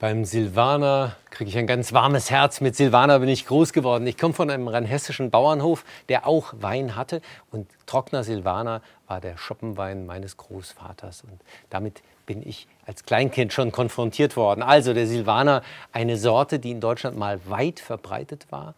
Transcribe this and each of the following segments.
Beim Silvaner kriege ich ein ganz warmes Herz. Mit Silvaner bin ich groß geworden. Ich komme von einem rheinhessischen Bauernhof, der auch Wein hatte. Und trockener Silvaner war der Schoppenwein meines Großvaters. Und damit bin ich als Kleinkind schon konfrontiert worden. Also der Silvaner, eine Sorte, die in Deutschland mal weit verbreitet war,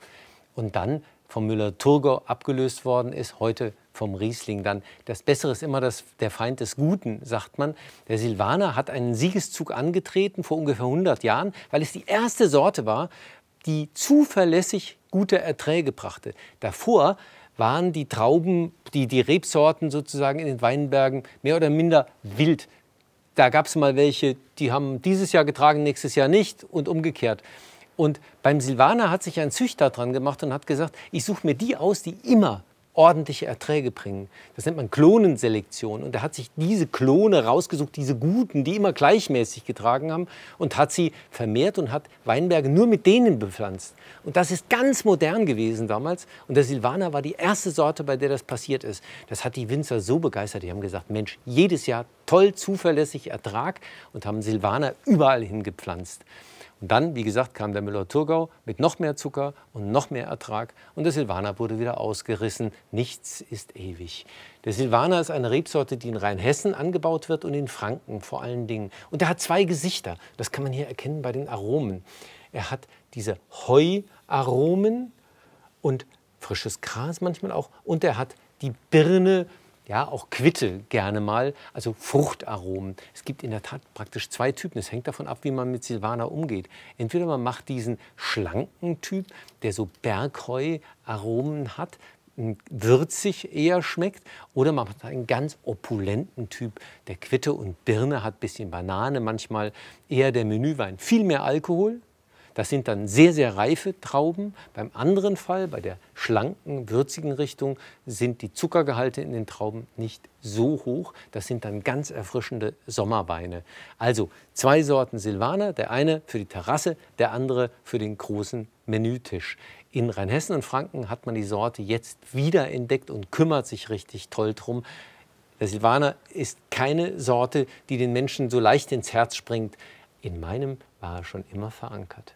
und dann vom müller turgau abgelöst worden ist, heute vom Riesling dann. Das Bessere ist immer das, der Feind des Guten, sagt man. Der Silvaner hat einen Siegeszug angetreten vor ungefähr 100 Jahren, weil es die erste Sorte war, die zuverlässig gute Erträge brachte. Davor waren die Trauben, die, die Rebsorten sozusagen in den Weinbergen mehr oder minder wild. Da gab es mal welche, die haben dieses Jahr getragen, nächstes Jahr nicht und umgekehrt. Und beim Silvaner hat sich ein Züchter dran gemacht und hat gesagt, ich suche mir die aus, die immer ordentliche Erträge bringen. Das nennt man Klonenselektion. Und er hat sich diese Klone rausgesucht, diese guten, die immer gleichmäßig getragen haben, und hat sie vermehrt und hat Weinberge nur mit denen bepflanzt. Und das ist ganz modern gewesen damals. Und der Silvaner war die erste Sorte, bei der das passiert ist. Das hat die Winzer so begeistert. Die haben gesagt, Mensch, jedes Jahr toll, zuverlässig Ertrag und haben Silvaner überall hingepflanzt. Und dann, wie gesagt, kam der Müller-Thurgau mit noch mehr Zucker und noch mehr Ertrag und der Silvaner wurde wieder ausgerissen. Nichts ist ewig. Der Silvaner ist eine Rebsorte, die in Rheinhessen angebaut wird und in Franken vor allen Dingen. Und er hat zwei Gesichter. Das kann man hier erkennen bei den Aromen. Er hat diese Heuaromen und frisches Gras manchmal auch und er hat die Birne ja, auch Quitte gerne mal, also Fruchtaromen. Es gibt in der Tat praktisch zwei Typen. Es hängt davon ab, wie man mit Silvaner umgeht. Entweder man macht diesen schlanken Typ, der so Bergheu-Aromen hat, würzig eher schmeckt. Oder man macht einen ganz opulenten Typ, der Quitte und Birne hat, bisschen Banane manchmal, eher der Menüwein. Viel mehr Alkohol, das sind dann sehr, sehr reife Trauben. Beim anderen Fall, bei der schlanken, würzigen Richtung, sind die Zuckergehalte in den Trauben nicht so hoch. Das sind dann ganz erfrischende Sommerweine. Also zwei Sorten Silvaner, der eine für die Terrasse, der andere für den großen Menütisch. In Rheinhessen und Franken hat man die Sorte jetzt wiederentdeckt und kümmert sich richtig toll drum. Der Silvaner ist keine Sorte, die den Menschen so leicht ins Herz springt. In meinem war er schon immer verankert.